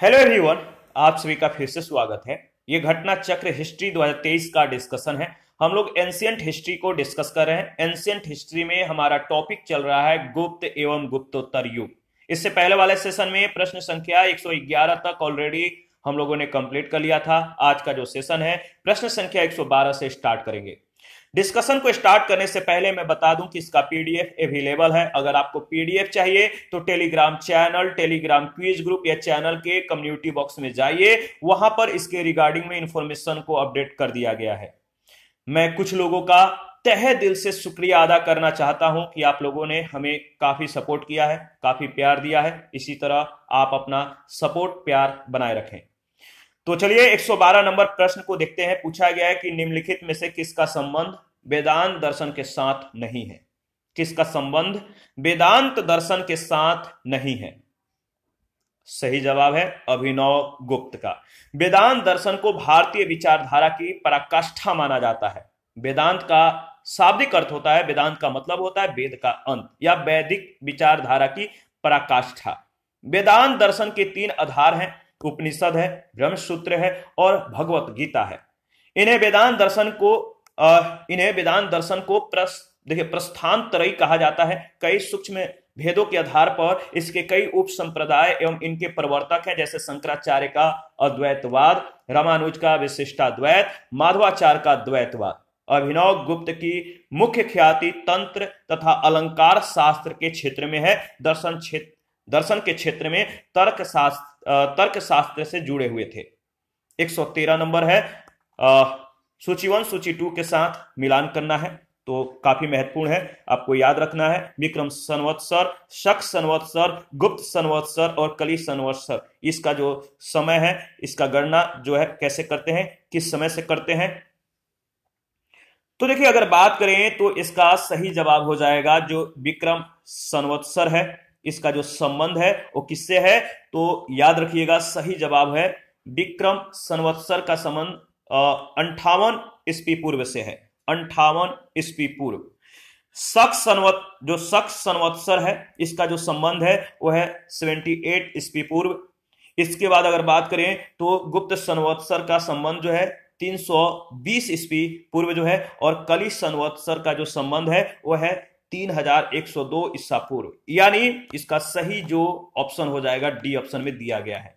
hello everyone आप सभी का फिर से स्वागत है ये घटना चक्र हिस्ट्री 2023 का डिस्कशन है हम लोग एंशियंट हिस्ट्री को डिस्कस कर रहे हैं एंशियंट हिस्ट्री में हमारा टॉपिक चल रहा है गुप्त एवं गुप्तोत्तर युग इससे पहले वाले सेशन में प्रश्न संख्या 111 तक ऑलरेडी हम लोगों ने कंप्लीट कर लिया था आज का जो सेशन है प्रश्न संख्या 112 से स्टार्ट करेंगे डिस्कशन को स्टार्ट करने से पहले मैं बता दूं कि इसका पीडीएफ अवेलेबल है अगर आपको पीडीएफ चाहिए तो Telegram channel Telegram quiz group या चैनल के कम्युनिटी बॉक्स में जाइए वहां पर इसके रिगार्डिंग में इंफॉर्मेशन को अपडेट कर दिया गया है मैं कुछ लोगों का तहे दिल से शुक्रिया अदा करना चाहता हूं कि आप लोगों ने हमें काफी सपोर्ट किया है काफी प्यार दिया है इसी तरह आप अपना सपोर्ट प्यार बनाए रखें तो चलिए 112 नंबर प्रश्न को देखते हैं पूछा गया है कि निम्नलिखित में से किसका संबंध वेदांत दर्शन के साथ नहीं है किसका संबंध वेदांत दर्शन के साथ नहीं है सही जवाब है अभिनव गुप्त का वेदांत दर्शन को भारतीय विचारधारा की पराकाष्ठा माना जाता है वेदांत का शाब्दिक अर्थ होता है वेदांत का मतलब होता है वेद का अंत या वैदिक विचारधारा की पराकाष्ठा वेदांत दर्शन के तीन आधार हैं उपनिषद है ब्रह्मसूत्र है और भगवत गीता है इन्हें वेदांत दर्शन को इन्हें वेदांत दर्शन को प्रस देखिए प्रस्थान तरई कहा जाता है कई सूक्ष्म भेदों के आधार पर इसके कई उप संप्रदाय एवं इनके प्रवर्तक हैं जैसे शंकराचार्य का अद्वैतवाद रामानुज का विशिष्टाद्वैत माधवाचार्य का द्वैतवाद अभिनव गुप्त की मुख्य ख्याति तंत्र तथा अलंकार शास्त्र के क्षेत्र में है दर्शन क्षेत्र दर्शन के क्षेत्र में तर्क शास्त्र तर्क शास्त्र से जुड़े हुए थे 113 नंबर है सूची वन सूची टू के साथ मिलान करना है तो काफी महत्वपूर्ण है आपको याद रखना है विक्रम संवत्सर शक संवत्सर गुप्त संवत्सर और कली संवत्सर इसका जो समय है इसका गणना जो है कैसे करते हैं किस समय से करते हैं तो देखिए अगर बात करें तो इसका सही जवाब हो जाएगा जो विक्रम संवत्सर है इसका जो संबंध है वो किससे है तो याद रखिएगा सही जवाब है विक्रम संवत्सर का संबंध अंठावन ईस्वी पूर्व से है अंठावन ईस्वी पूर्व शख्स संवत जो शख्स संवत्सर है इसका जो संबंध है वह है सेवेंटी एट ईस्वी पूर्व इसके बाद अगर बात करें तो गुप्त संवत्सर का संबंध जो है 320 ईस्वी पूर्व जो है और कली संवत्सर का जो संबंध है वह है 3102 ईसा पूर्व यानी इसका सही जो ऑप्शन हो जाएगा डी ऑप्शन में दिया गया है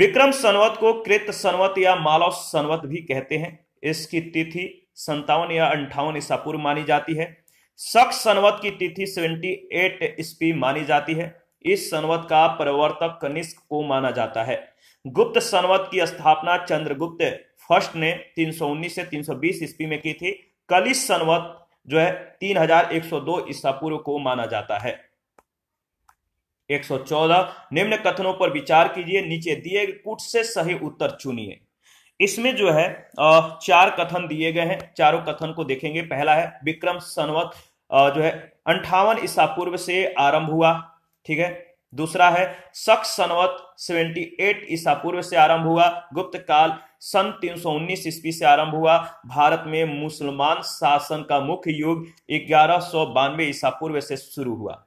विक्रम संवत को कृत संवत या मालव संवत भी कहते हैं इसकी तिथि संतावन या अंठावन ईसा पूर्व मानी जाती है शक संवत की तिथि 78 ईस्वी मानी जाती है इस संवत का प्रवर्तक कनिष्क को माना जाता है गुप्त संवत की स्थापना चंद्रगुप्त फर्स्ट ने 319 से 320 ईस्वी में की थी कलिश संवत जो है 3102 ईसा पूर्व को माना जाता है 114 निम्न कथनों पर विचार कीजिए नीचे दिए कुट से सही उत्तर चुनिए इसमें जो है चार कथन दिए गए हैं चारों कथन को देखेंगे पहला है विक्रम सनवत जो है अंठावन ईसा पूर्व से आरंभ हुआ ठीक है दूसरा है शक सनवत 78 ईसा पूर्व से आरंभ हुआ गुप्त काल सन 319 ईस्वी से आरंभ हुआ भारत में मुसलमान शासन का मुख्य युग ग्यारह ईसा पूर्व से शुरू हुआ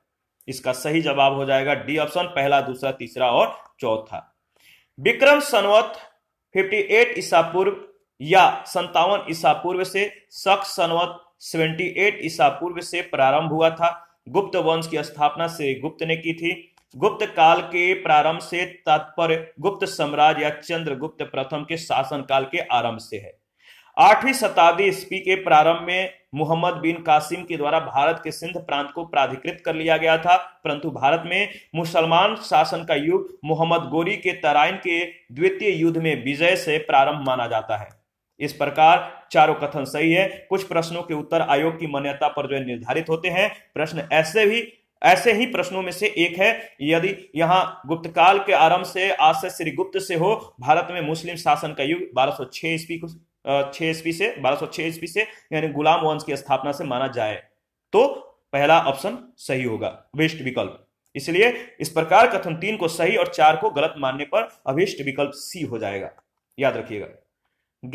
इसका सही जवाब हो जाएगा डी ऑप्शन पहला दूसरा तीसरा और चौथा विक्रम सनवत 58 ईसा पूर्व या संतावन ईसा पूर्व से शक सनवत 78 ईसा पूर्व से प्रारंभ हुआ था गुप्त वंश की स्थापना श्री गुप्त ने की थी गुप्त काल के प्रारंभ से तात्पर्य गुप्त सम्राज या चंद्रगुप्त प्रथम के शासन काल के आरंभ से है आठवीं शताब्दी ईस्वी के प्रारंभ में मुहम्मद बिन कासिम के द्वारा भारत के सिंध प्रांत को प्राधिकृत कर लिया गया था परंतु भारत में मुसलमान शासन का युग मोहम्मद गोरी के तराइन के द्वितीय युद्ध में विजय से प्रारंभ माना जाता है इस प्रकार चारों कथन सही है कुछ प्रश्नों के उत्तर आयोग की मान्यता पर जो निर्धारित होते हैं प्रश्न ऐसे भी ऐसे ही प्रश्नों में से एक है यदि यहाँ गुप्त काल के आरंभ से आज से श्रीगुप्त से हो भारत में मुस्लिम शासन का युग 1206 ईस्वी छह ईस्वी से बारह सौ छह ईस्वी से यानी गुलाम वंश की स्थापना से माना जाए तो पहला ऑप्शन सही होगा विष्ट विकल्प इसलिए इस प्रकार कथन तीन को सही और चार को गलत मानने पर अभिष्ट विकल्प सी हो जाएगा याद रखिएगा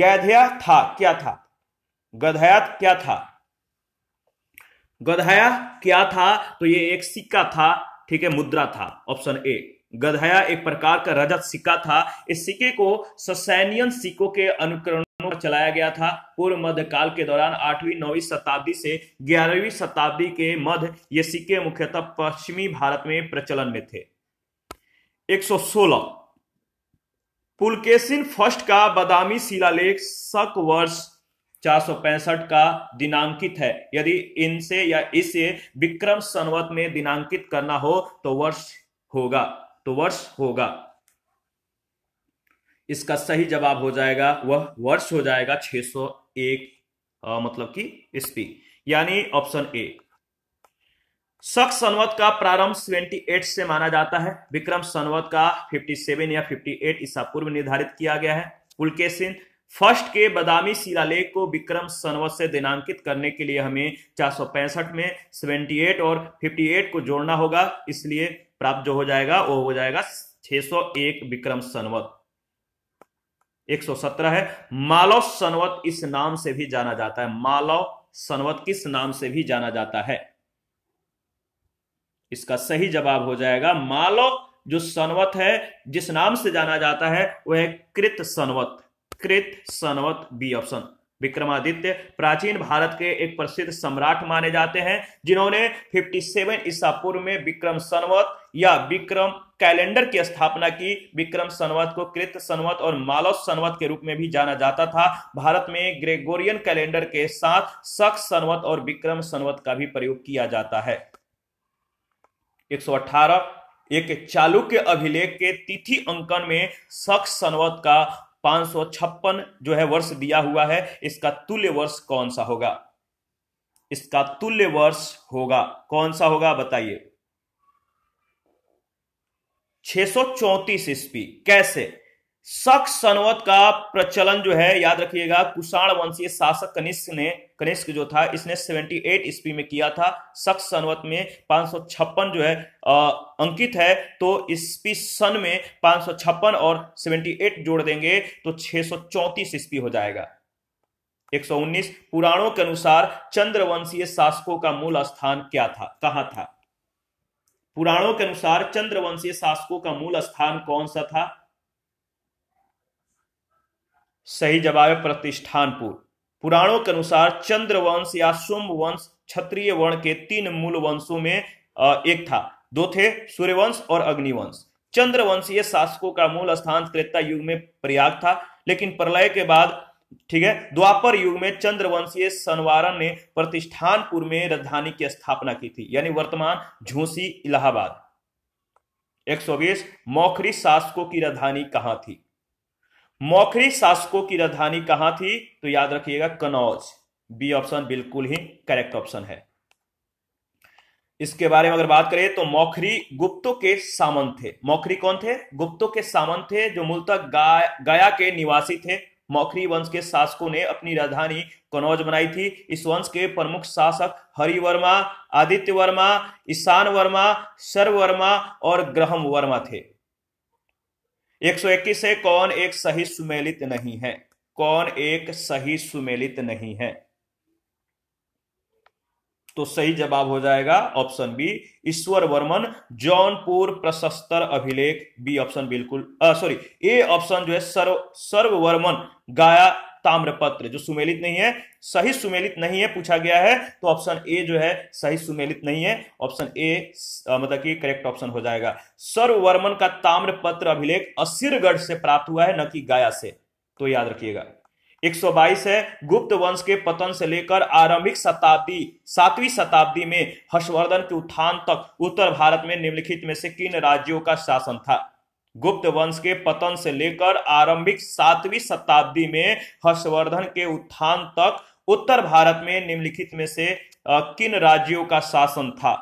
गैधया था क्या था गधयात क्या था गधया क्या था तो ये एक सिक्का था ठीक है मुद्रा था ऑप्शन ए गधया एक प्रकार का रजत सिक्का था इस सिक्के को ससैनियन सिक्कों के अनुकरण चलाया गया था पूर्व मध्य काल के दौरान आठवीं नौवीं शताब्दी से ग्यारहवीं शताब्दी के मध्य ये सिक्के मुख्यतः पश्चिमी भारत में प्रचलन में थे 116 पुलकेशिन फर्स्ट का बादामी शिलालेख शक वर्ष चार का दिनांकित है यदि इनसे या इसे विक्रम संवत में दिनांकित करना हो तो वर्ष होगा तो वर्ष होगा इसका सही जवाब हो जाएगा वह वर्ष हो जाएगा 601 आ, मतलब कि ईस्वी यानी ऑप्शन ए शख संवत का प्रारंभ 28 से माना जाता है विक्रम संवत का 57 या 58 ईसा पूर्व निर्धारित किया गया है पुलकेशिन फर्स्ट के बदामी शिलालेख को विक्रम संवत से दिनांकित करने के लिए हमें चार में 78 और 58 को जोड़ना होगा इसलिए प्राप्त जो हो जाएगा वो हो जाएगा 601 विक्रम सनवत 117 है मालव सनवत इस नाम से भी जाना जाता है मालव सनवत किस नाम से भी जाना जाता है इसका सही जवाब हो जाएगा मालव जो सनवत है जिस नाम से जाना जाता है वह कृत सनवत कृत सनवत बी ऑप्शन विक्रमादित्य प्राचीन भारत के एक प्रसिद्ध सम्राट माने जाते हैं जिन्होंने 57 ईसा पूर्व में विक्रम सनवत या विक्रम कैलेंडर की स्थापना की विक्रम सनवत को कृत सनवत और मालव सनवत के रूप में भी जाना जाता था भारत में ग्रेगोरियन कैलेंडर के साथ सख सनवत और विक्रम सनवत का भी प्रयोग किया जाता है 118 एक चालुक्य अभिलेख के तिथि अंकन में सख सनवत का पांच जो है वर्ष दिया हुआ है इसका तुल्य वर्ष कौन सा होगा इसका तुल्य वर्ष होगा कौन सा होगा बताइए 634 ईस्वी कैसे शख्स सनवत का प्रचलन जो है याद रखिएगा कुषाण वंशीय शासक कनिष्क ने कनिष्क जो था इसने 78 ईस्वी में किया था शख्स सनवत में पांच जो है आ, अंकित है तो ईस्वी सन में पांच और 78 जोड़ देंगे तो 634 ईस्वी हो जाएगा 119 पुराणों के अनुसार चंद्रवंशीय शासकों का मूल स्थान क्या था कहां था पुराणों के अनुसार चंद्रवंशीय शासकों का मूल स्थान कौन सा था सही जवाब है प्रतिष्ठानपुर पुराणों के अनुसार चंद्रवंश या सोम वंश क्षत्रिय वर्ण के तीन मूल वंशों में एक था दो थे सूर्यवंश और अग्निवंश चंद्रवंशीय शासकों का मूल स्थान त्रेता युग में प्रयाग था लेकिन प्रलय के बाद ठीक है द्वापर युग में चंद्रवंशीय सनवारन ने प्रतिष्ठानपुर में राजधानी की स्थापना की थी यानी वर्तमान झूसी इलाहाबाद 120 मौखरी शासकों की राजधानी कहां थी मौखरी शासकों की राजधानी कहां थी तो याद रखिएगा कनौज बी ऑप्शन बिल्कुल ही करेक्ट ऑप्शन है इसके बारे में अगर बात करें तो मौखरी गुप्तों के सामंत थे मौखरी कौन थे गुप्तों के सामंत थे जो मूलतः गा, गया के निवासी थे मौखरी वंश के शासकों ने अपनी राजधानी कनौज बनाई थी इस वंश के प्रमुख शासक हरिवर्मा आदित्य वर्मा ईशान वर्मा सर्व वर्मा और ग्रहम वर्मा थे 121 है कौन एक सही सुमेलित नहीं है कौन एक सही सुमेलित नहीं है तो सही जवाब हो जाएगा ऑप्शन बी ईश्वर वर्मन जौनपुर प्रशस्तर अभिलेख बी ऑप्शन बिल्कुल सॉरी ए ऑप्शन जो है सर्व सर्व वर्मन गाया ताम्रपत्र जो सुमेलित नहीं है सही सुमेलित नहीं है पूछा गया है तो ऑप्शन ए जो है सही सुमेलित नहीं है ऑप्शन ए मतलब कि करेक्ट ऑप्शन हो जाएगा सर्ववर्मन का ताम्रपत्र अभिलेख असिरगढ़ से प्राप्त हुआ है न कि गाया से तो याद रखिएगा 122 है गुप्त वंश के पतन से लेकर आरंभिक शताब्दी सातवीं शताब्दी में हर्षवर्धन के उत्थान तक उत्तर भारत में निम्नलिखित में से किन राज्यों का शासन था गुप्त वंश के पतन से लेकर आरंभिक सातवीं शताब्दी में हर्षवर्धन के उत्थान तक उत्तर भारत में निम्नलिखित में से किन राज्यों का शासन था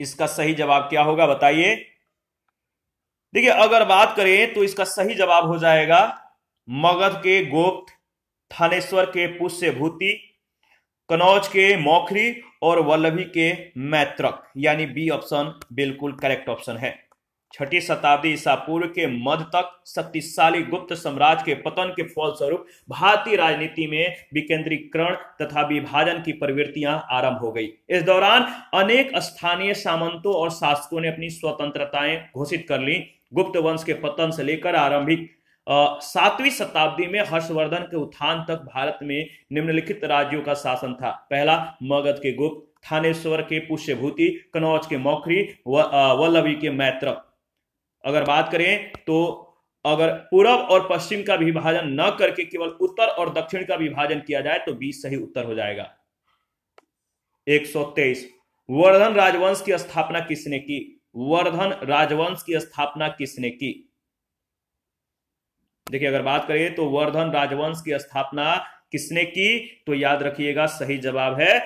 इसका सही जवाब क्या होगा बताइए देखिए अगर बात करें तो इसका सही जवाब हो जाएगा मगध के गुप्त थानेश्वर के पुष्यभूति कनौज के मौखरी और वल्लभी के मैत्रक यानी बी ऑप्शन बिल्कुल करेक्ट ऑप्शन है छठी शताब्दी ईसा पूर्व के मध्य तक शक्तिशाली गुप्त साम्राज्य के पतन के फलस्वरूप भारतीय राजनीति में विकेंद्रीकरण तथा विभाजन की प्रवृत्तियां आरंभ हो गई इस दौरान अनेक स्थानीय सामंतों और शासकों ने अपनी स्वतंत्रताएं घोषित कर ली गुप्त वंश के पतन से लेकर आरंभिक सातवीं शताब्दी में हर्षवर्धन के उत्थान तक भारत में निम्नलिखित राज्यों का शासन था पहला मगध के गुप्त थानेश्वर के पुष्यभूति कनौज के मौखरी वल्लभी के मैत्रक अगर बात करें तो अगर पूर्व और पश्चिम का विभाजन न करके केवल उत्तर और दक्षिण का विभाजन किया जाए तो बीस सही उत्तर हो जाएगा 123 वर्धन राजवंश की स्थापना किसने की वर्धन राजवंश की स्थापना किसने की देखिए अगर बात करें तो वर्धन राजवंश की स्थापना किसने की तो याद रखिएगा सही जवाब है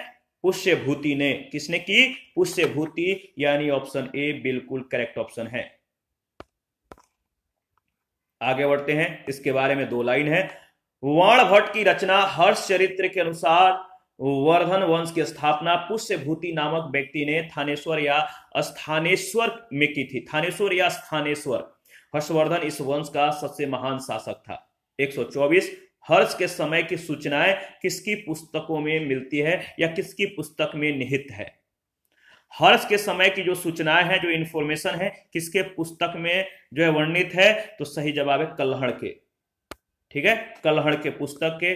पुष्यभूति ने किसने की पुष्यभूति यानी ऑप्शन ए बिल्कुल करेक्ट ऑप्शन है आगे बढ़ते हैं इसके बारे में दो लाइन है वर्ण भट्ट की रचना हर्ष चरित्र के अनुसार वर्धन वंश की स्थापना पुष्यभूति नामक व्यक्ति ने थानेश्वर या स्थानेश्वर में की थी थानेश्वर या स्थानेश्वर हर्षवर्धन इस वंश का सबसे महान शासक था 124 हर्ष के समय की सूचनाएं किसकी पुस्तकों में मिलती है या किसकी पुस्तक में निहित है हर्ष के समय की जो सूचनाएं हैं जो इंफॉर्मेशन है किसके पुस्तक में जो है वर्णित है तो सही जवाब है कलहड़ के ठीक है कलहड़ के पुस्तक के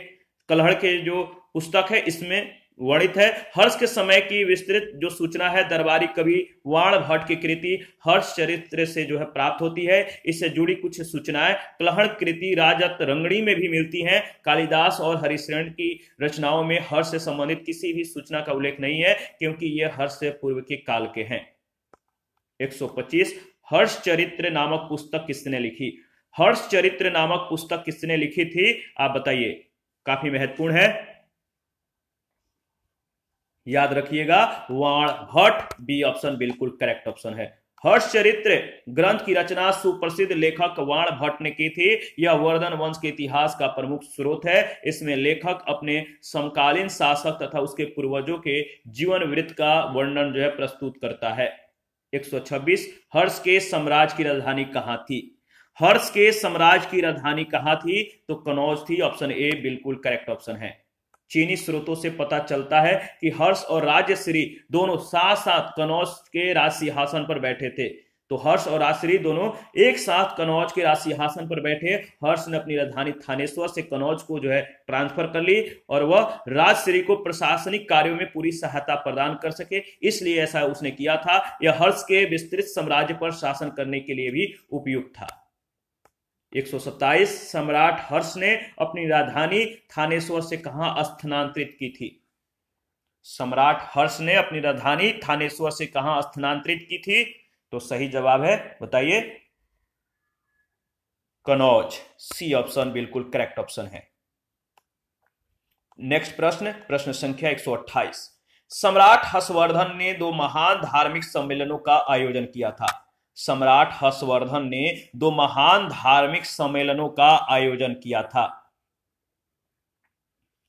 कलहड़ के जो पुस्तक है इसमें वर्णित है हर्ष के समय की विस्तृत जो सूचना है दरबारी कवि वाण भट्ट की कृति हर्ष चरित्र से जो है प्राप्त होती है इससे जुड़ी कुछ सूचनाएं क्लहण कृति राजत रंगड़ी में भी मिलती हैं कालिदास और हरिश्रेण की रचनाओं में हर्ष से संबंधित किसी भी सूचना का उल्लेख नहीं है क्योंकि यह हर्ष से पूर्व के काल के हैं 125 हर्ष चरित्र नामक पुस्तक किसने लिखी हर्ष चरित्र नामक पुस्तक किसने लिखी थी आप बताइए काफी महत्वपूर्ण है याद रखिएगा वाण भट्ट बी ऑप्शन बिल्कुल करेक्ट ऑप्शन है हर्ष चरित्र ग्रंथ की रचना सुप्रसिद्ध लेखक वाण भट्ट ने की थी यह वर्धन वंश के इतिहास का प्रमुख स्रोत है इसमें लेखक अपने समकालीन शासक तथा उसके पूर्वजों के जीवन वृत्त का वर्णन जो है प्रस्तुत करता है 126 हर्ष के साम्राज्य की राजधानी कहाँ थी हर्ष के साम्राज्य की राजधानी कहाँ थी तो कनौज थी ऑप्शन ए बिल्कुल करेक्ट ऑप्शन है चीनी स्रोतों से पता चलता है कि हर्ष और राजश्री दोनों साथ साथ कनौज के राज सिंहासन पर बैठे थे तो हर्ष और राजश्री दोनों एक साथ कनौज के राज सिंहासन पर बैठे हर्ष ने अपनी राजधानी थानेश्वर से कनौज को जो है ट्रांसफर कर ली और वह राजश्री को प्रशासनिक कार्यों में पूरी सहायता प्रदान कर सके इसलिए ऐसा उसने किया था यह हर्ष के विस्तृत साम्राज्य पर शासन करने के लिए भी उपयुक्त था एक सम्राट हर्ष ने अपनी राजधानी थानेश्वर से कहा स्थानांतरित की थी सम्राट हर्ष ने अपनी राजधानी थानेश्वर से कहा स्थानांतरित की थी तो सही जवाब है बताइए कनौज सी ऑप्शन बिल्कुल करेक्ट ऑप्शन है नेक्स्ट प्रश्न प्रश्न संख्या 128 सम्राट हर्षवर्धन ने दो महान धार्मिक सम्मेलनों का आयोजन किया था सम्राट हर्षवर्धन ने दो महान धार्मिक सम्मेलनों का आयोजन किया था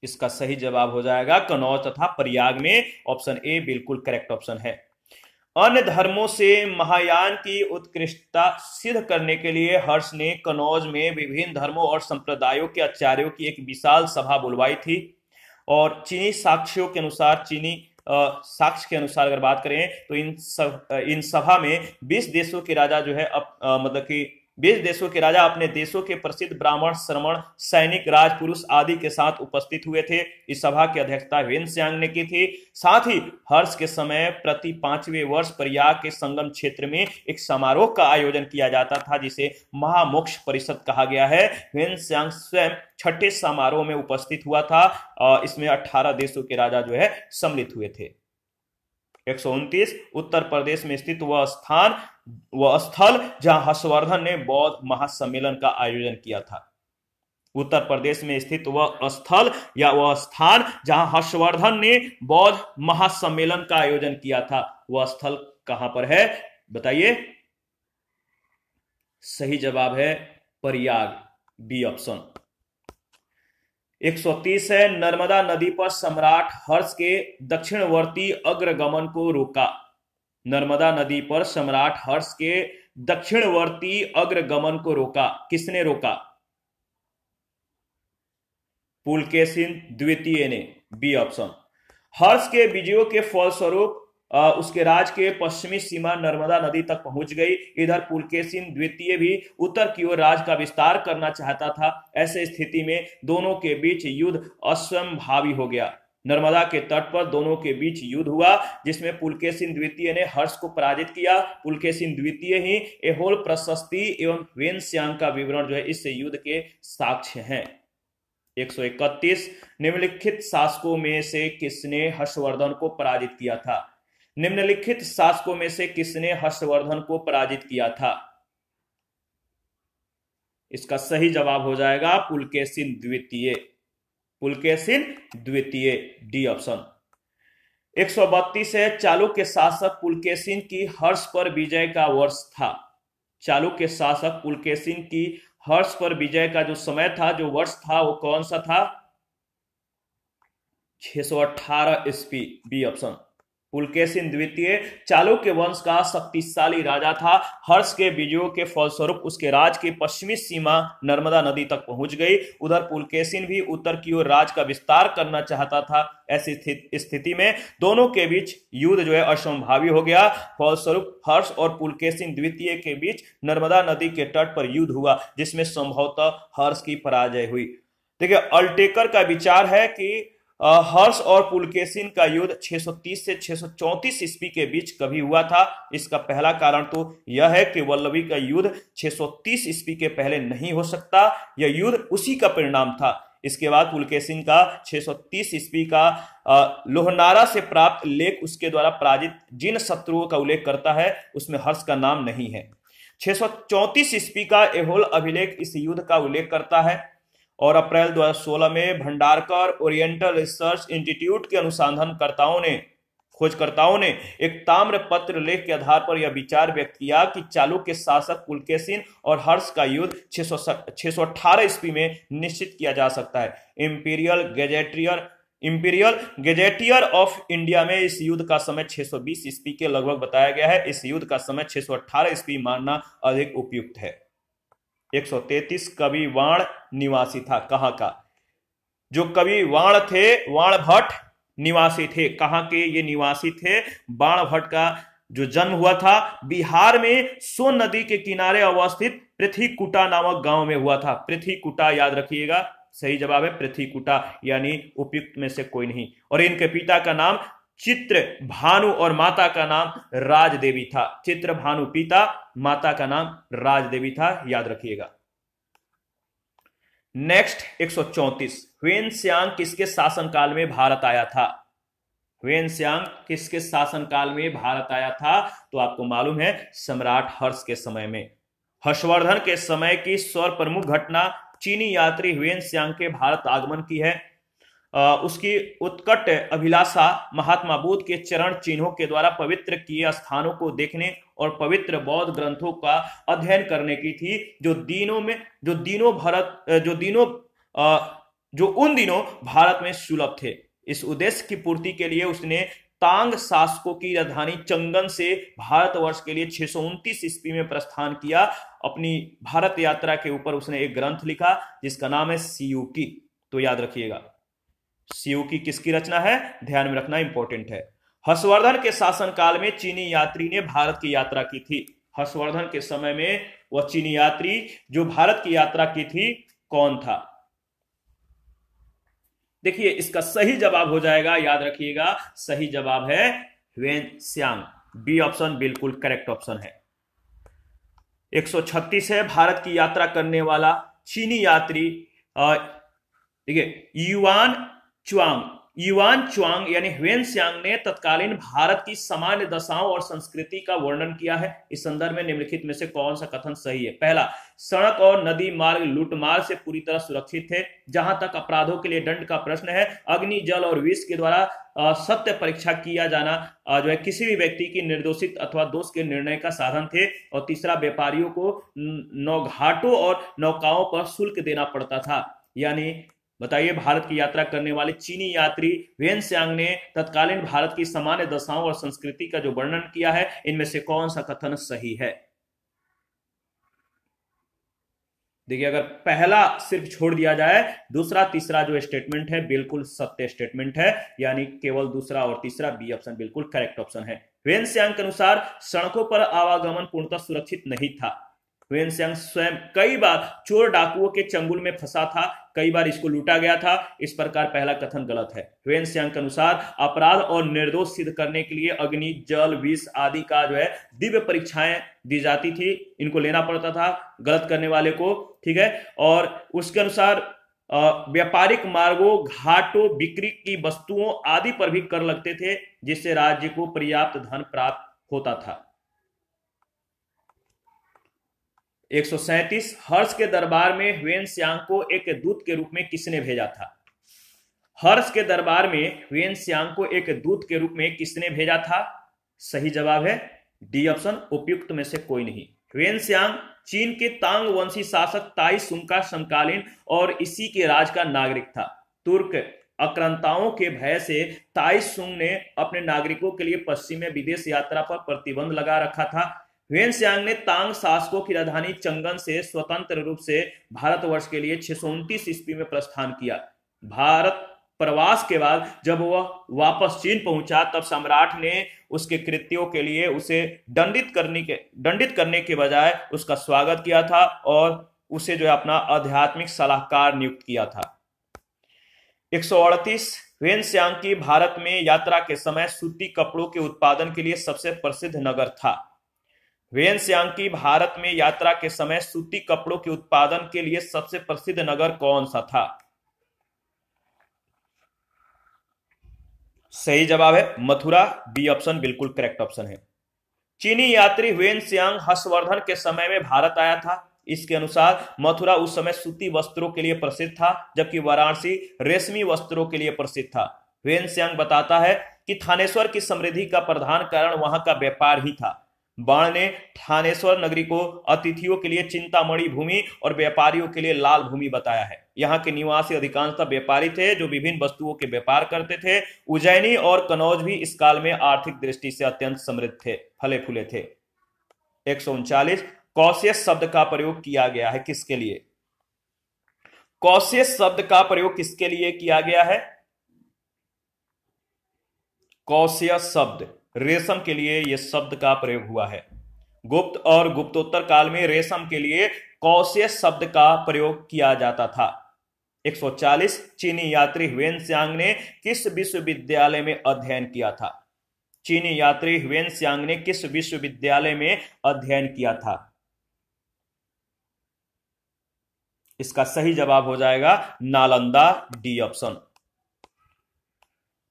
इसका सही जवाब हो जाएगा कनौज तथा प्रयाग में ऑप्शन ए बिल्कुल करेक्ट ऑप्शन है अन्य धर्मों से महायान की उत्कृष्टता सिद्ध करने के लिए हर्ष ने कनौज में विभिन्न धर्मों और संप्रदायों के आचार्यों की एक विशाल सभा बुलवाई थी और चीनी साक्ष्यों के अनुसार चीनी साक्ष्य के अनुसार अगर बात करें तो इन सब इन सभा में 20 देशों के राजा जो है अब मतलब कि बीस देशों के राजा अपने देशों के प्रसिद्ध ब्राह्मण श्रमण सैनिक राजपुरुष आदि के साथ उपस्थित हुए थे इस सभा की अध्यक्षता वेन सियांग ने की थी साथ ही हर्ष के समय प्रति पांचवें वर्ष प्रयाग के संगम क्षेत्र में एक समारोह का आयोजन किया जाता था जिसे महामोक्ष परिषद कहा गया है वेन सियांग स्वयं छठे समारोह में उपस्थित हुआ था इसमें अठारह देशों के राजा जो है सम्मिलित हुए थे एक उत्तर प्रदेश में स्थित वह स्थान वह स्थल जहां हर्षवर्धन ने बौद्ध महासम्मेलन का आयोजन किया था उत्तर प्रदेश में स्थित वह स्थल या वह स्थान जहां हर्षवर्धन ने बौद्ध महासम्मेलन का आयोजन किया था वह स्थल कहां पर है बताइए सही जवाब है प्रयाग बी ऑप्शन 130 है नर्मदा नदी पर सम्राट हर्ष के दक्षिणवर्ती अग्रगमन को रोका नर्मदा नदी पर सम्राट हर्ष के दक्षिणवर्ती अग्रगमन को रोका किसने रोका पुलकेसिन द्वितीय ने बी ऑप्शन हर्ष के विजयों के फलस्वरूप उसके राज के पश्चिमी सीमा नर्मदा नदी तक पहुंच गई इधर पुलकेसिन द्वितीय भी उत्तर की ओर राज का विस्तार करना चाहता था ऐसे स्थिति में दोनों के बीच युद्ध असंभावी हो गया नर्मदा के तट पर दोनों के बीच युद्ध हुआ जिसमें पुलकेशिन द्वितीय ने हर्ष को पराजित किया पुलकेशिन द्वितीय ही एहोल प्रशस्ति एवं वेन श्यांग का विवरण जो है इस युद्ध के साक्ष्य हैं 131 निम्नलिखित शासकों में से किसने हर्षवर्धन को पराजित किया था निम्नलिखित शासकों में से किसने हर्षवर्धन को पराजित किया था इसका सही जवाब हो जाएगा पुलकेसिन द्वितीय पुलकेसिन द्वितीय डी ऑप्शन एक सौ बत्तीस है चालुक्य शासक पुलकेसिन की हर्ष पर विजय का वर्ष था चालुक्य शासक पुलकेसिन की हर्ष पर विजय का जो समय था जो वर्ष था वो कौन सा था छह सौ अठारह एसपी बी ऑप्शन पुलकेशिन द्वितीय चालुक्य वंश का शक्तिशाली राजा था हर्ष के विजयों के फलस्वरूप उसके राज की पश्चिमी सीमा नर्मदा नदी तक पहुंच गई उधर पुलकेशिन भी उत्तर की ओर राज का विस्तार करना चाहता था ऐसी स्थिति में दोनों के बीच युद्ध जो है असंभावी हो गया फलस्वरूप हर्ष और पुलकेशिन द्वितीय के बीच नर्मदा नदी के तट पर युद्ध हुआ जिसमें संभवतः हर्ष की पराजय हुई देखिए अल्टेकर का विचार है कि हर्ष और पुलकेशिन का युद्ध 630 से 634 ईस्वी के बीच कभी हुआ था इसका पहला कारण तो यह है कि वल्लवी का युद्ध 630 ईस्वी के पहले नहीं हो सकता यह युद्ध उसी का परिणाम था इसके बाद पुलकेशिन का 630 ईस्वी का लोहनारा से प्राप्त लेख उसके द्वारा पराजित जिन शत्रुओं का उल्लेख करता है उसमें हर्ष का नाम नहीं है चौंतीस ईस्वी का एहोल अभिलेख इस युद्ध का उल्लेख करता है और अप्रैल 2016 में भंडारकर ओरिएंटल रिसर्च इंस्टीट्यूट के अनुसंधानकर्ताओं ने खोजकर्ताओं ने एक ताम्र पत्र लेख के आधार पर यह विचार व्यक्त किया कि चालुक्य शासक पुलकेसिन और हर्ष का युद्ध छह सौ ईस्वी में निश्चित किया जा सकता है imperial gazetteer imperial gazetteer of India में इस युद्ध का समय 620 ईस्वी के लगभग बताया गया है इस युद्ध का समय 618 ईस्वी मानना अधिक उपयुक्त है 133 कवि वाण निवासी था कहाँ का जो कवि वाण थे वाण भट्ट निवासी थे कहाँ के ये निवासी थे बाण भट्ट का जो जन्म हुआ था बिहार में सोन नदी के किनारे अवस्थित पृथ्वीकुटा नामक गांव में हुआ था पृथ्वीकुटा याद रखिएगा सही जवाब है पृथ्वीकुटा यानी उपयुक्त में से कोई नहीं और इनके पिता का नाम चित्र भानु और माता का नाम राजदेवी था चित्र भानु पिता माता का नाम राजदेवी था याद रखिएगा नेक्स्ट एक सौ चौतीस ह्वेन श्यांग किसके शासनकाल में भारत आया था ह्वेन श्यांग किसके शासनकाल में भारत आया था तो आपको मालूम है सम्राट हर्ष के समय में हर्षवर्धन के समय की सर्व प्रमुख घटना चीनी यात्री ह्वेन श्यांग के भारत आगमन की है उसकी उत्कट अभिलाषा महात्मा बुद्ध के चरण चिन्हों के द्वारा पवित्र किए स्थानों को देखने और पवित्र बौद्ध ग्रंथों का अध्ययन करने की थी जो दिनों में जो दिनों भारत जो दिनों जो उन दिनों भारत में सुलभ थे इस उद्देश्य की पूर्ति के लिए उसने तांग शासकों की राजधानी चंगन से भारतवर्ष के लिए छह सौ ईस्वी में प्रस्थान किया अपनी भारत यात्रा के ऊपर उसने एक ग्रंथ लिखा जिसका नाम है सीयू की तो याद रखिएगा सीओ की किसकी रचना है ध्यान में रखना इंपॉर्टेंट है हर्षवर्धन के शासनकाल में चीनी यात्री ने भारत की यात्रा की थी हर्षवर्धन के समय में वह चीनी यात्री जो भारत की यात्रा की थी कौन था देखिए इसका सही जवाब हो जाएगा याद रखिएगा सही जवाब है वेन श्यांग बी ऑप्शन बिल्कुल करेक्ट ऑप्शन है 136 है भारत की यात्रा करने वाला चीनी यात्री देखिए युआन चुआंग युआन चुआंग यानी ह्वेन सियांग ने तत्कालीन भारत की सामान्य दशाओं और संस्कृति का वर्णन किया है इस संदर्भ में निम्नलिखित में से कौन सा कथन सही है पहला सड़क और नदी मार्ग लूटमार से पूरी तरह सुरक्षित थे जहां तक अपराधों के लिए दंड का प्रश्न है अग्नि जल और विष के द्वारा सत्य परीक्षा किया जाना जो है किसी भी व्यक्ति की निर्दोषित अथवा दोष के निर्णय का साधन थे और तीसरा व्यापारियों को नौघाटों और नौकाओं पर शुल्क देना पड़ता था यानी बताइए भारत की यात्रा करने वाले चीनी यात्री वेन सियांग ने तत्कालीन भारत की सामान्य दशाओं और संस्कृति का जो वर्णन किया है इनमें से कौन सा कथन सही है देखिए अगर पहला सिर्फ छोड़ दिया जाए दूसरा तीसरा जो स्टेटमेंट है बिल्कुल सत्य स्टेटमेंट है यानी केवल दूसरा और तीसरा बी ऑप्शन बिल्कुल करेक्ट ऑप्शन है वेन सियांग के अनुसार सड़कों पर आवागमन पूर्णतः सुरक्षित नहीं था ह्वेनसंग स्वयं कई बार चोर डाकुओं के चंगुल में फंसा था कई बार इसको लूटा गया था इस प्रकार पहला कथन गलत है ह्वेन के अनुसार अपराध और निर्दोष सिद्ध करने के लिए अग्नि जल विष आदि का जो है दिव्य परीक्षाएं दी जाती थी इनको लेना पड़ता था गलत करने वाले को ठीक है और उसके अनुसार व्यापारिक मार्गों घाटों बिक्री की वस्तुओं आदि पर भी कर लगते थे जिससे राज्य को पर्याप्त धन प्राप्त होता था 137 हर्ष के दरबार में ह्वेन श्यांग को एक दूत के रूप में किसने भेजा था हर्ष के दरबार में ह्वेन श्यांग को एक दूत के रूप में किसने भेजा था सही जवाब है डी ऑप्शन उपयुक्त में से कोई नहीं ह्वेन श्यांग चीन के तांग वंशी शासक ताई सुंग का समकालीन और इसी के राज का नागरिक था तुर्क आक्रांताओं के भय से ताई सुंग ने अपने नागरिकों के लिए पश्चिम में विदेश यात्रा पर प्रतिबंध लगा रखा था वेन सियांग ने तांग शासकों की राजधानी चंगन से स्वतंत्र रूप से भारतवर्ष के लिए छह सौ ईस्वी में प्रस्थान किया भारत प्रवास के बाद जब वह वापस चीन पहुंचा तब सम्राट ने उसके कृत्यों के लिए उसे दंडित करने के दंडित करने के बजाय उसका स्वागत किया था और उसे जो है अपना आध्यात्मिक सलाहकार नियुक्त किया था एक सौ अड़तीस वेन की भारत में यात्रा के समय सूती कपड़ों के उत्पादन के लिए सबसे प्रसिद्ध नगर था वेन श्यांग की भारत में यात्रा के समय सूती कपड़ों के उत्पादन के लिए सबसे प्रसिद्ध नगर कौन सा था सही जवाब है मथुरा बी ऑप्शन बिल्कुल करेक्ट ऑप्शन है चीनी यात्री वेन श्यांग हर्षवर्धन के समय में भारत आया था इसके अनुसार मथुरा उस समय सूती वस्त्रों के लिए प्रसिद्ध था जबकि वाराणसी रेशमी वस्त्रों के लिए प्रसिद्ध था वेन श्यांग बताता है कि थानेश्वर की समृद्धि का प्रधान कारण वहां का व्यापार ही था बाण ने थानेश्वर नगरी को अतिथियों के लिए चिंतामणि भूमि और व्यापारियों के लिए लाल भूमि बताया है यहाँ के निवासी अधिकांशतः तो व्यापारी थे जो विभिन्न वस्तुओं के व्यापार करते थे उज्जैनी और कनौज भी इस काल में आर्थिक दृष्टि से अत्यंत समृद्ध थे फले फूले थे एक कौशेष शब्द का प्रयोग किया गया है किसके लिए कौशियस शब्द का प्रयोग किसके लिए किया गया है कौशिय शब्द रेशम के लिए यह शब्द का प्रयोग हुआ है गुप्त और गुप्तोत्तर काल में रेशम के लिए कौशे शब्द का प्रयोग किया जाता था 140 चीनी यात्री ह्वेन सियांग ने किस विश्वविद्यालय में अध्ययन किया था चीनी यात्री ह्वेन सियांग ने किस विश्वविद्यालय में अध्ययन किया था इसका सही जवाब हो जाएगा नालंदा डी ऑप्शन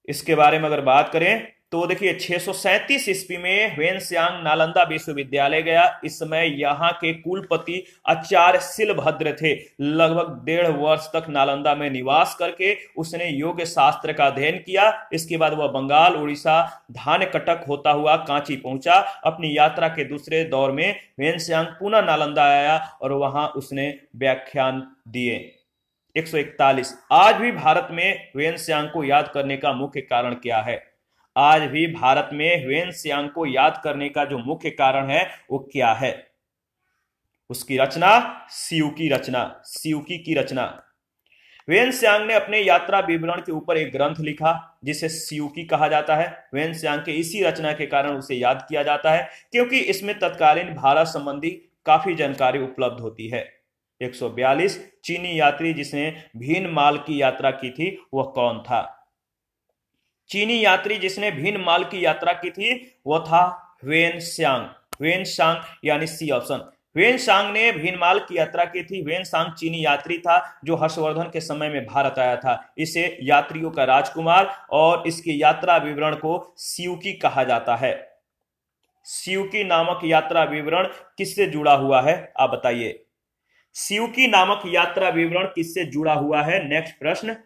इसके बारे में अगर बात करें तो देखिए छह सौ सैंतीस ईस्वी में ह्वेनस्यांग नालंदा विश्वविद्यालय गया इस समय यहाँ के कुलपति आचार्य सिलभद्र थे लगभग डेढ़ वर्ष तक नालंदा में निवास करके उसने योग शास्त्र का अध्ययन किया इसके बाद वह बंगाल उड़ीसा धान कटक होता हुआ कांची पहुंचा अपनी यात्रा के दूसरे दौर में ह्वेनस्यांग पुनः नालंदा आया और वहां उसने व्याख्यान दिए 141 आज भी भारत में श्यांग को याद करने का मुख्य कारण क्या है आज भी भारत में ह्वेन सियांग को याद करने का जो मुख्य कारण है वो क्या है उसकी रचना सीव की रचना सियुकी की रचना वेन सियांग ने अपने यात्रा विवरण के ऊपर एक ग्रंथ लिखा जिसे सियुकी कहा जाता है वेन सियांग के इसी रचना के कारण उसे याद किया जाता है क्योंकि इसमें तत्कालीन भारत संबंधी काफी जानकारी उपलब्ध होती है 142 चीनी यात्री जिसने भीन माल की यात्रा की थी वह कौन था चीनी यात्री जिसने भीन माल की यात्रा की थी वो था वेन श्यांग वेन शांग यानी सी ऑप्शन वेन शांग ने माल की यात्रा की थी वेन शांग चीनी यात्री था जो हर्षवर्धन के समय में भारत आया था इसे यात्रियों का राजकुमार और इसकी यात्रा विवरण को सियुकी कहा जाता है सियुकी नामक यात्रा विवरण किससे जुड़ा हुआ है आप बताइए सियुकी नामक यात्रा विवरण किससे जुड़ा हुआ है नेक्स्ट प्रश्न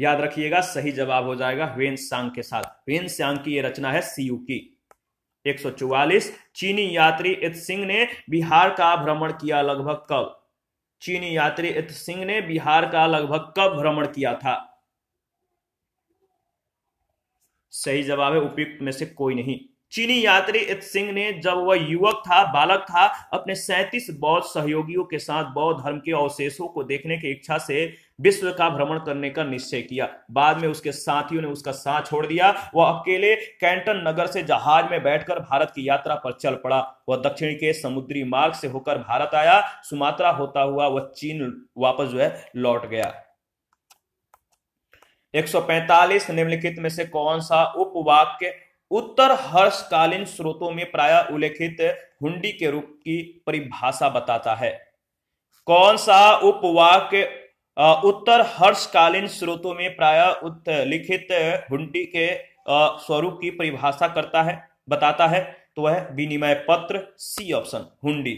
याद रखिएगा सही जवाब हो जाएगा वेन सांग के साथ वेन सांग की यह रचना है सीयू की 144 चीनी यात्री इत सिंह ने बिहार का भ्रमण किया लगभग कब चीनी यात्री इत सिंह ने बिहार का लगभग कब भ्रमण किया था सही जवाब है उपयुक्त में से कोई नहीं चीनी यात्री इत सिंह ने जब वह युवक था बालक था अपने सैंतीस बौद्ध सहयोगियों के साथ बौद्ध धर्म के अवशेषों को देखने की इच्छा से विश्व का भ्रमण करने का निश्चय किया बाद में उसके साथियों ने उसका साथ छोड़ दिया वह अकेले कैंटन नगर से जहाज में बैठकर भारत की यात्रा पर चल पड़ा वह दक्षिण के समुद्री मार्ग से होकर भारत आया सुमात्रा होता हुआ वह चीन वापस जो है लौट गया 145 निम्नलिखित में से कौन सा उपवाक्य उत्तर हर्षकालीन स्रोतों में प्राय उल्लेखित हुंडी के रूप की परिभाषा बताता है कौन सा उपवाक्य उत्तर हर्षकालीन स्रोतों में प्राय लिखित हुंडी के स्वरूप की परिभाषा करता है बताता है तो वह विनिमय पत्र सी ऑप्शन हुंडी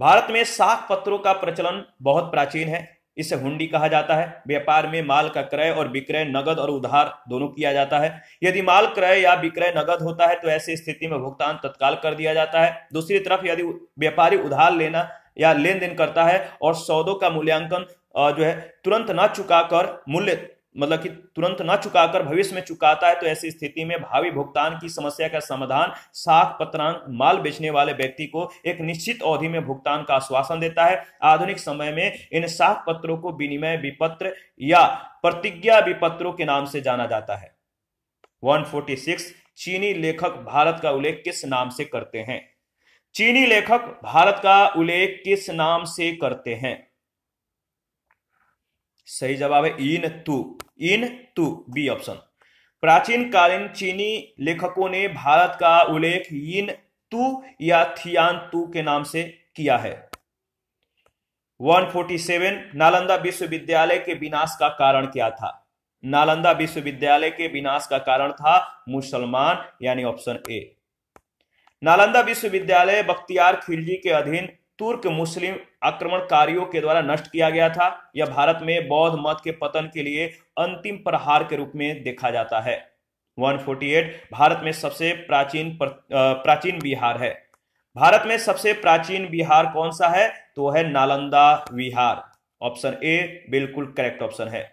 भारत में साख पत्रों का प्रचलन बहुत प्राचीन है इसे हुंडी कहा जाता है व्यापार में माल का क्रय और विक्रय नगद और उधार दोनों किया जाता है यदि माल क्रय या विक्रय नगद होता है तो ऐसी स्थिति में भुगतान तत्काल कर दिया जाता है दूसरी तरफ यदि व्यापारी उधार लेना या लेन देन करता है और सौदों का मूल्यांकन जो है तुरंत न चुकाकर मूल्य मतलब कि तुरंत न चुकाकर भविष्य में चुकाता है तो ऐसी स्थिति में भावी भुगतान की समस्या का समाधान साख पत्रांक माल बेचने वाले व्यक्ति को एक निश्चित अवधि में भुगतान का आश्वासन देता है आधुनिक समय में इन साख पत्रों को विनिमय विपत्र या प्रतिज्ञा विपत्रों के नाम से जाना जाता है 146 चीनी लेखक भारत का उल्लेख किस नाम से करते हैं चीनी लेखक भारत का उल्लेख किस नाम से करते हैं सही जवाब है इन तू इन टू बी ऑप्शन प्राचीन कालीन चीनी लेखकों ने भारत का उल्लेख इन तू या थियान तू के नाम से किया है 147 नालंदा विश्वविद्यालय के विनाश का कारण क्या था नालंदा विश्वविद्यालय के विनाश का कारण था मुसलमान यानी ऑप्शन ए नालंदा विश्वविद्यालय बख्तियार खिलजी के अधीन तुर्क मुस्लिम आक्रमणकारियों के द्वारा नष्ट किया गया था यह भारत में बौद्ध मत के पतन के लिए अंतिम प्रहार के रूप में देखा जाता है 148 भारत में सबसे प्राचीन प्राचीन विहार है भारत में सबसे प्राचीन विहार कौन सा है तो है नालंदा विहार ऑप्शन ए बिल्कुल करेक्ट ऑप्शन है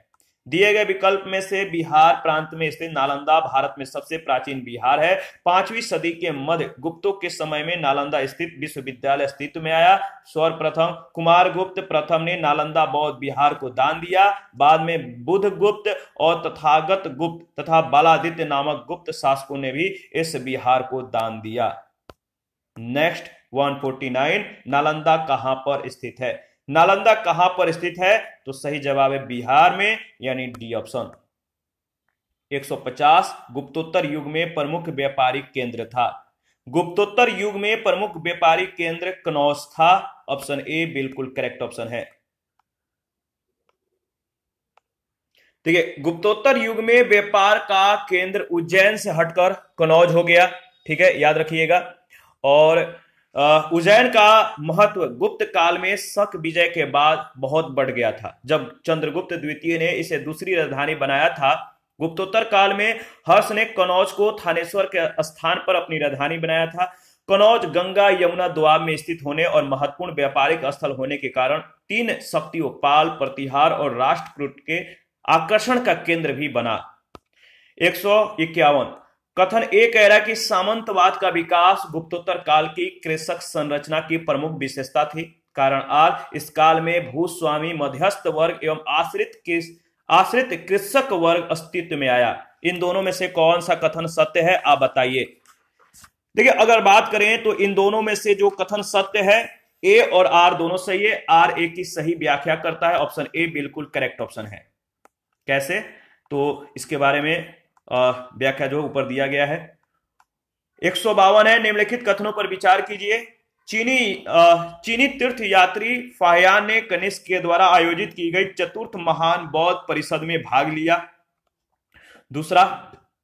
दिए गए विकल्प में से बिहार प्रांत में स्थित नालंदा भारत में सबसे प्राचीन बिहार है पांचवी सदी के मध्य गुप्तों के समय में नालंदा स्थित विश्वविद्यालय अस्तित्व में आया सर्वप्रथम कुमार गुप्त प्रथम ने नालंदा बौद्ध बिहार को दान दिया बाद में बुद्ध गुप्त और तथागत गुप्त तथा बालादित्य नामक गुप्त शासकों ने भी इस बिहार को दान दिया नेक्स्ट 149 नालंदा कहां पर स्थित है नालंदा कहां पर स्थित है तो सही जवाब है बिहार में यानी डी ऑप्शन 150 गुप्तोत्तर युग में प्रमुख व्यापारिक केंद्र था गुप्तोत्तर युग में प्रमुख व्यापारिक केंद्र कनौज था ऑप्शन ए बिल्कुल करेक्ट ऑप्शन है ठीक है गुप्तोत्तर युग में व्यापार का केंद्र उज्जैन से हटकर कनौज हो गया ठीक है याद रखिएगा और उज्जैन का महत्व गुप्त काल में शक विजय के बाद बहुत बढ़ गया था जब चंद्रगुप्त द्वितीय ने इसे दूसरी राजधानी बनाया था गुप्तोत्तर काल में हर्ष ने कनौज को थानेश्वर के स्थान पर अपनी राजधानी बनाया था कनौज गंगा यमुना दुआब में स्थित होने और महत्वपूर्ण व्यापारिक स्थल होने के कारण तीन शक्तियों पाल प्रतिहार और राष्ट्रकूट के आकर्षण का केंद्र भी बना एक सौ इक्यावन कथन ए कह रहा है कि सामंतवाद का विकास गुप्तोत्तर काल की कृषक संरचना की प्रमुख विशेषता थी कारण आज इस काल में भूस्वामी मध्यस्थ वर्ग एवं आश्रित आश्रित कृषक वर्ग अस्तित्व में आया इन दोनों में से कौन सा कथन सत्य है आप बताइए देखिए अगर बात करें तो इन दोनों में से जो कथन सत्य है ए और आर दोनों सही है आर ए की सही व्याख्या करता है ऑप्शन ए बिल्कुल करेक्ट ऑप्शन है कैसे तो इसके बारे में व्याख्या जो ऊपर दिया गया है एक है निम्नलिखित कथनों पर विचार कीजिए चीनी चीनी तीर्थ यात्री फाहयान ने कनिष्क के द्वारा आयोजित की गई चतुर्थ महान बौद्ध परिषद में भाग लिया दूसरा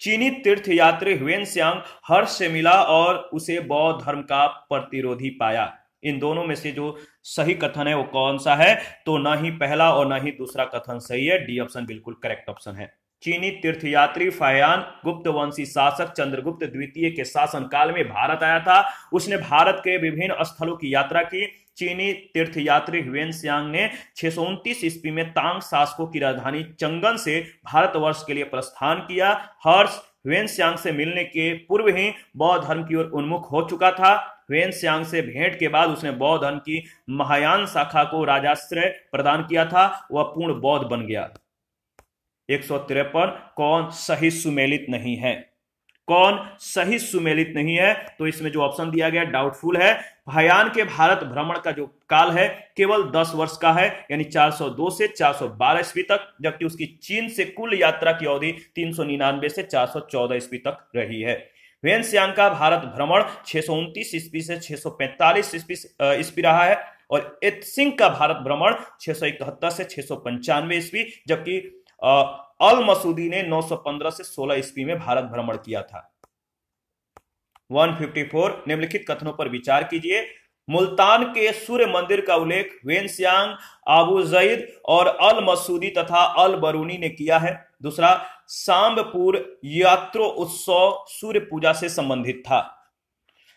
चीनी तीर्थ यात्री ह्वेन श्यांग हर्ष से मिला और उसे बौद्ध धर्म का प्रतिरोधी पाया इन दोनों में से जो सही कथन है वो कौन सा है तो ना ही पहला और ना ही दूसरा कथन सही है डी ऑप्शन बिल्कुल करेक्ट ऑप्शन है चीनी तीर्थयात्री फयान गुप्तवंशी शासक चंद्रगुप्त द्वितीय के शासनकाल में भारत आया था उसने भारत के विभिन्न स्थलों की यात्रा की चीनी तीर्थयात्री ह्वेन सियांग ने छह ईस्वी में तांग शासकों की राजधानी चंगन से भारतवर्ष के लिए प्रस्थान किया हर्ष ह्वेन सियांग से मिलने के पूर्व ही बौद्ध धर्म की ओर उन्मुख हो चुका था ह्वेन सियांग से भेंट के बाद उसने बौद्ध धर्म की महायान शाखा को राजाश्रय प्रदान किया था वह पूर्ण बौद्ध बन गया एक सौ तिरपन कौन सही सुमेलित नहीं है कौन सही सुमेलित नहीं है तो इसमें जो ऑप्शन दिया गया डाउटफुल है भयान के भारत भ्रमण का जो काल है केवल 10 वर्ष का है यानी 402 से 412 ईस्वी तक जबकि उसकी चीन से कुल यात्रा की अवधि तीन से 414 ईस्वी तक रही है वेनस्यांग का भारत भ्रमण छह सौ ईस्वी से 645 ईस्वी रहा है और एत सिंह का भारत भ्रमण इकहत्तर से छह ईस्वी जबकि अल मसूदी ने 915 से 16 ईस्वी में भारत भ्रमण किया था 154 निम्नलिखित कथनों पर विचार कीजिए मुल्तान के सूर्य मंदिर का उल्लेख वेनस्यांग आबू जईद और अल मसूदी तथा अल बरूनी ने किया है दूसरा सांबपुर यात्रो उत्सव सूर्य पूजा से संबंधित था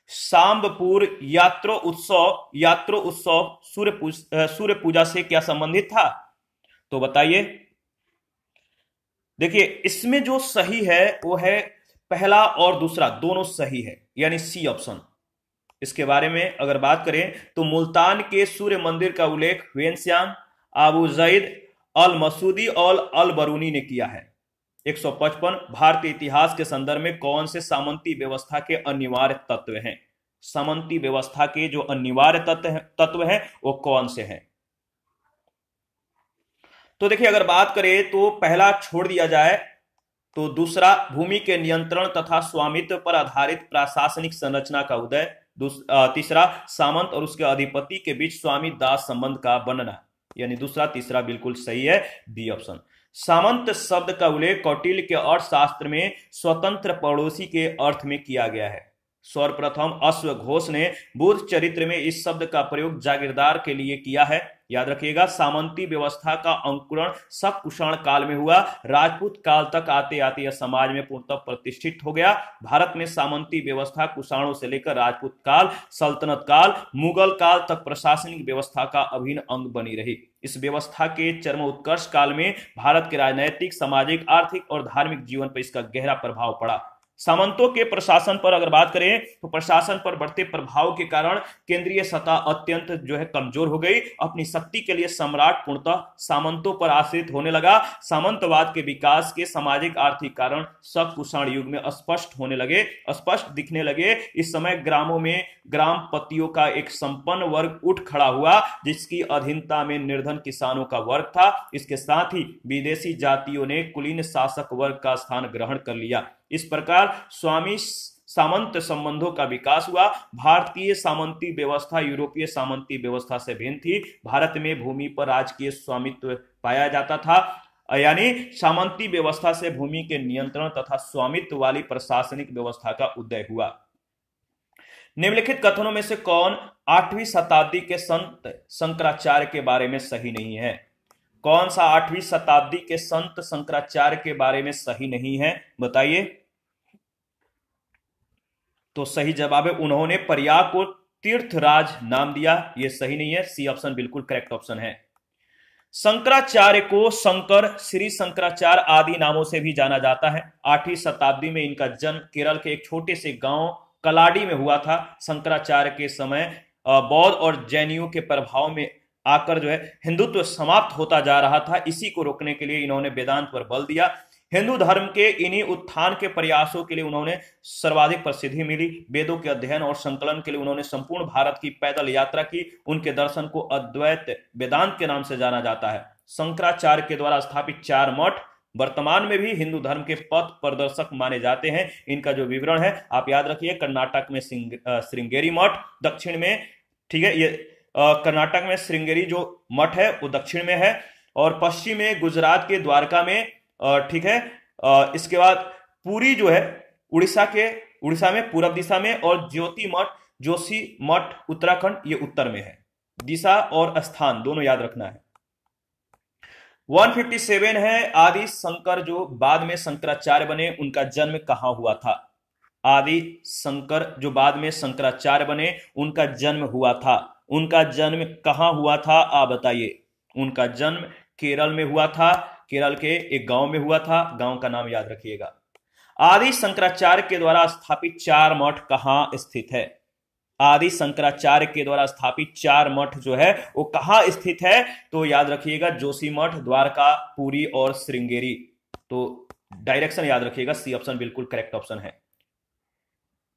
सांबपुर यात्रो उत्सव यात्रो उत्सव सूर्य पूजा से क्या संबंधित था तो बताइए देखिए इसमें जो सही है वो है पहला और दूसरा दोनों सही है यानी सी ऑप्शन इसके बारे में अगर बात करें तो मुल्तान के सूर्य मंदिर का उल्लेख Hiuen Tsang Abu Zaid al Masudi और अल बरूनी ने किया है 155 भारतीय इतिहास के संदर्भ में कौन से सामंती व्यवस्था के अनिवार्य तत्व हैं सामंती व्यवस्था के जो अनिवार्य तत्व हैं तत्व हैं वो कौन से हैं तो देखिए अगर बात करें तो पहला छोड़ दिया जाए तो दूसरा भूमि के नियंत्रण तथा स्वामित्व पर आधारित प्रशासनिक संरचना का उदय तीसरा सामंत और उसके अधिपति के बीच स्वामी दास संबंध का बनना यानी दूसरा तीसरा बिल्कुल सही है बी ऑप्शन सामंत शब्द का उल्लेख कौटिल के अर्थशास्त्र में स्वतंत्र पड़ोसी के अर्थ में किया गया है सर्वप्रथम अश्व घोष ने बुद्ध चरित्र में इस शब्द का प्रयोग जागीरदार के लिए किया है याद रखिएगा सामंती व्यवस्था का अंकुरण कुषाण काल में हुआ राजपूत काल तक आते आते यह समाज में पूर्णतः प्रतिष्ठित हो गया भारत में सामंती व्यवस्था कुषाणों से लेकर राजपूत काल सल्तनत काल मुगल काल तक प्रशासनिक व्यवस्था का अभिन्न अंग बनी रही इस व्यवस्था के चरम उत्कर्ष काल में भारत के राजनैतिक सामाजिक आर्थिक और धार्मिक जीवन पर इसका गहरा प्रभाव पड़ा सामंतों के प्रशासन पर अगर बात करें तो प्रशासन पर बढ़ते प्रभाव के कारण केंद्रीय सत्ता अत्यंत जो है कमजोर हो गई अपनी शक्ति के लिए सम्राट पूर्णतः सामंतों पर आश्रित होने लगा सामंतवाद के विकास के सामाजिक आर्थिक कारण सकुषाण युग में स्पष्ट होने लगे स्पष्ट दिखने लगे इस समय ग्रामों में ग्राम पतियों का एक संपन्न वर्ग उठ खड़ा हुआ जिसकी अधीनता में निर्धन किसानों का वर्ग था इसके साथ ही विदेशी जातियों ने कुलीन शासक वर्ग का स्थान ग्रहण कर लिया इस प्रकार स्वामी सामंत संबंधों का विकास हुआ भारतीय सामंती व्यवस्था यूरोपीय सामंती व्यवस्था से भिन्न थी भारत में भूमि पर राजकीय स्वामित्व पाया जाता था यानी सामंती व्यवस्था से भूमि के नियंत्रण तथा स्वामित्व वाली प्रशासनिक व्यवस्था का उदय हुआ निम्नलिखित कथनों में से कौन आठवीं शताब्दी के संत शंकराचार्य के बारे में सही नहीं है कौन सा आठवीं शताब्दी के संत शंकराचार्य के बारे में सही नहीं है बताइए तो सही जवाब है उन्होंने प्रयाग को तीर्थराज नाम दिया यह सही नहीं है सी ऑप्शन बिल्कुल करेक्ट ऑप्शन है शंकराचार्य को शंकर श्री शंकराचार्य आदि नामों से भी जाना जाता है आठवीं शताब्दी में इनका जन्म केरल के एक छोटे से गांव कलाडी में हुआ था शंकराचार्य के समय बौद्ध और जैनियों के प्रभाव में आकर जो है हिंदुत्व समाप्त होता जा रहा था इसी को रोकने के लिए इन्होंने वेदांत पर बल दिया हिंदू धर्म के इन्हीं उत्थान के प्रयासों के लिए उन्होंने सर्वाधिक प्रसिद्धि मिली वेदों के अध्ययन और संकलन के लिए उन्होंने संपूर्ण भारत की पैदल यात्रा की उनके दर्शन को अद्वैत वेदांत के नाम से जाना जाता है शंकराचार्य के द्वारा स्थापित चार मठ वर्तमान में भी हिंदू धर्म के पथ प्रदर्शक माने जाते हैं इनका जो विवरण है आप याद रखिए कर्नाटक में श्रृंगेरी मठ दक्षिण में ठीक है ये कर्नाटक में श्रृंगेरी जो मठ है वो दक्षिण में है और पश्चिम में गुजरात के द्वारका में ठीक है इसके बाद पूरी जो है उड़ीसा के उड़ीसा में पूरब दिशा में और ज्योति मठ जोशी मठ उत्तराखंड ये उत्तर में है दिशा और स्थान दोनों याद रखना है 157 है आदि शंकर जो बाद में शंकराचार्य बने उनका जन्म कहाँ हुआ था आदि शंकर जो बाद में शंकराचार्य बने उनका जन्म हुआ था उनका जन्म कहाँ हुआ था आप बताइए उनका जन्म केरल में हुआ था केरल के एक गांव में हुआ था गांव का नाम याद रखिएगा आदि शंकराचार्य के द्वारा स्थापित चार मठ कहाँ स्थित है आदि शंकराचार्य के द्वारा स्थापित चार मठ जो है वो कहाँ स्थित है तो याद रखिएगा जोशी मठ द्वारका पुरी और श्रृंगेरी तो डायरेक्शन याद रखिएगा सी ऑप्शन बिल्कुल करेक्ट ऑप्शन है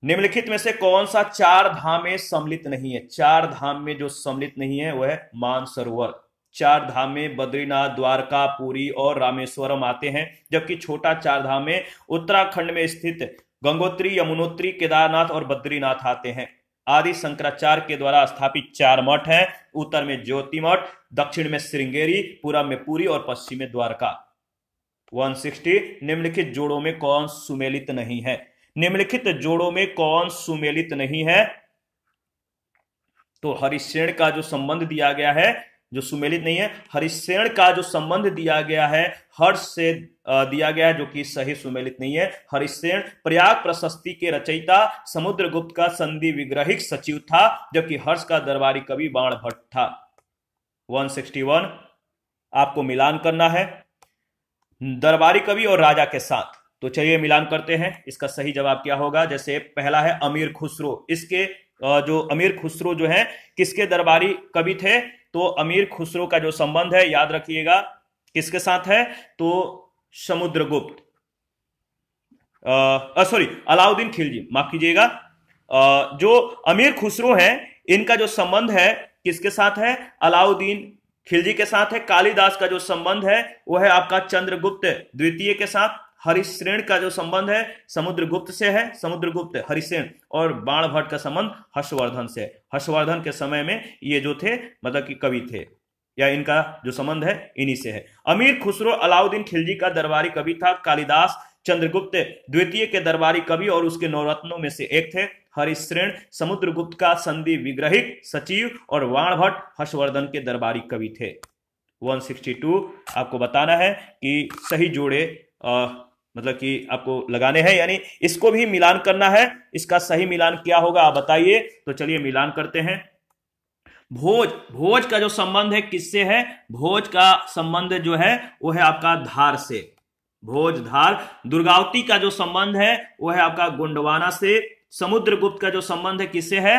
निम्नलिखित में से कौन सा चार धाम में सम्मिलित नहीं है चार धाम में जो सम्मिलित नहीं है वह है मानसरोवर चार धाम में बद्रीनाथ द्वारका पुरी और रामेश्वरम आते हैं जबकि छोटा चार धाम में उत्तराखंड में स्थित गंगोत्री यमुनोत्री केदारनाथ और बद्रीनाथ आते हैं आदि शंकराचार्य के द्वारा स्थापित चार मठ हैं उत्तर में ज्योति मठ दक्षिण में श्रृंगेरी पूर्व में पुरी और पश्चिम में द्वारका 160 निम्नलिखित जोड़ों में कौन सुमेलित नहीं है निम्नलिखित जोड़ों में कौन सुमेलित नहीं है तो हरिश्रेण का जो संबंध दिया गया है जो सुमेलित नहीं है हरिश्रेण का जो संबंध दिया गया है हर्ष से दिया गया है जो कि सही सुमेलित नहीं है हरिश्रेण प्रयाग प्रशस्ति के रचयिता समुद्रगुप्त का संधि विग्रहिक सचिव था जबकि हर्ष का दरबारी कवि बाण भट्ट था 161 आपको मिलान करना है दरबारी कवि और राजा के साथ तो चलिए मिलान करते हैं इसका सही जवाब क्या होगा जैसे पहला है अमीर खुसरो इसके जो अमीर खुसरो जो है किसके दरबारी कवि थे तो अमीर खुसरो का जो संबंध है याद रखिएगा किसके साथ है तो समुद्रगुप्त सॉरी अलाउद्दीन खिलजी माफ कीजिएगा जो अमीर खुसरो हैं इनका जो संबंध है किसके साथ है अलाउद्दीन खिलजी के साथ है कालिदास का जो संबंध है वो है आपका चंद्रगुप्त द्वितीय के साथ हरिश्रेण का जो संबंध है समुद्रगुप्त से है समुद्रगुप्त हरिश्रेण और बाण भट्ट का संबंध हर्षवर्धन से हर्षवर्धन के समय में ये जो थे मतलब कि कवि थे या इनका जो संबंध है इन्हीं से है अमीर खुसरो अलाउद्दीन खिलजी का दरबारी कवि था कालिदास चंद्रगुप्त द्वितीय के दरबारी कवि और उसके नवरत्नों में से एक थे हरिश्रेण समुद्रगुप्त का संधि विग्रहित सचिव और भट्ट हर्षवर्धन के दरबारी कवि थे 162 आपको बताना है कि सही जोड़े आ, मतलब कि आपको लगाने हैं यानी इसको भी मिलान करना है इसका सही मिलान क्या होगा आप बताइए तो चलिए मिलान करते हैं भोज भोज का जो संबंध है किससे है भोज का संबंध जो है वो है आपका धार से भोज धार दुर्गावती का जो संबंध है वो है आपका गुंडवाना से समुद्रगुप्त का जो संबंध है किससे है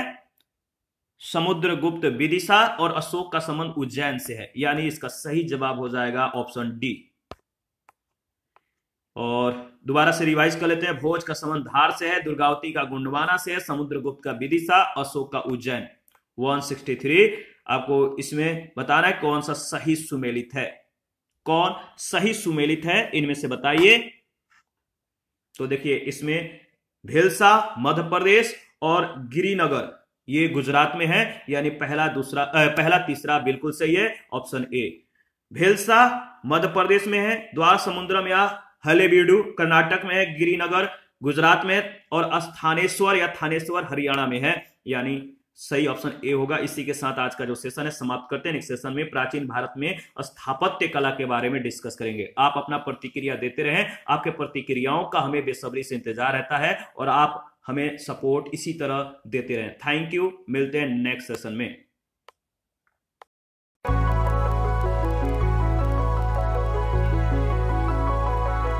समुद्रगुप्त विदिशा और अशोक का संबंध उज्जैन से है यानी इसका सही जवाब हो जाएगा ऑप्शन डी और दोबारा से रिवाइज कर लेते हैं भोज का संबंध धार से है दुर्गावती का गुंडवाना से है समुद्रगुप्त का विदिशा अशोक का उज्जैन 163 आपको इसमें बताना है कौन सा सही सुमेलित है कौन सही सुमेलित है इनमें से बताइए तो देखिए इसमें भेलसा मध्य प्रदेश और गिरिनगर ये गुजरात में है यानी पहला दूसरा पहला तीसरा बिल्कुल सही है ऑप्शन ए भेलसा मध्य प्रदेश में है द्वार समुद्रम या हलेबीडू कर्नाटक में है गिरीनगर गुजरात में और अस्थानेश्वर या थानेश्वर हरियाणा में है यानी सही ऑप्शन ए होगा इसी के साथ आज का जो सेशन है समाप्त करते हैं नेक्स्ट सेशन में प्राचीन भारत में स्थापत्य कला के बारे में डिस्कस करेंगे आप अपना प्रतिक्रिया देते रहें आपके प्रतिक्रियाओं का हमें बेसब्री से इंतजार रहता है और आप हमें सपोर्ट इसी तरह देते रहें थैंक यू मिलते हैं नेक्स्ट सेशन में